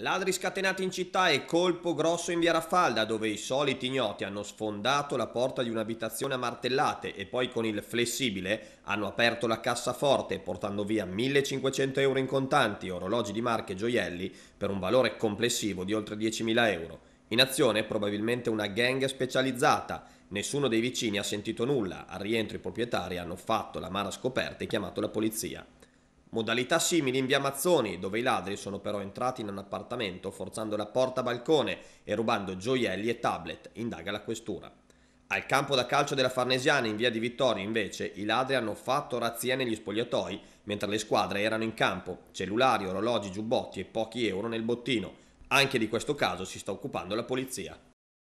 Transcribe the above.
Ladri scatenati in città e colpo grosso in via Raffalda dove i soliti ignoti hanno sfondato la porta di un'abitazione a martellate e poi con il flessibile hanno aperto la cassaforte portando via 1500 euro in contanti, orologi di marche e gioielli per un valore complessivo di oltre 10.000 euro. In azione probabilmente una gang specializzata. Nessuno dei vicini ha sentito nulla. Al rientro i proprietari hanno fatto la mara scoperta e chiamato la polizia. Modalità simili in via Mazzoni, dove i ladri sono però entrati in un appartamento forzando la porta balcone e rubando gioielli e tablet, indaga la questura. Al campo da calcio della Farnesiana in via di Vittorio, invece, i ladri hanno fatto razzia negli spogliatoi mentre le squadre erano in campo, cellulari, orologi, giubbotti e pochi euro nel bottino. Anche di questo caso si sta occupando la polizia.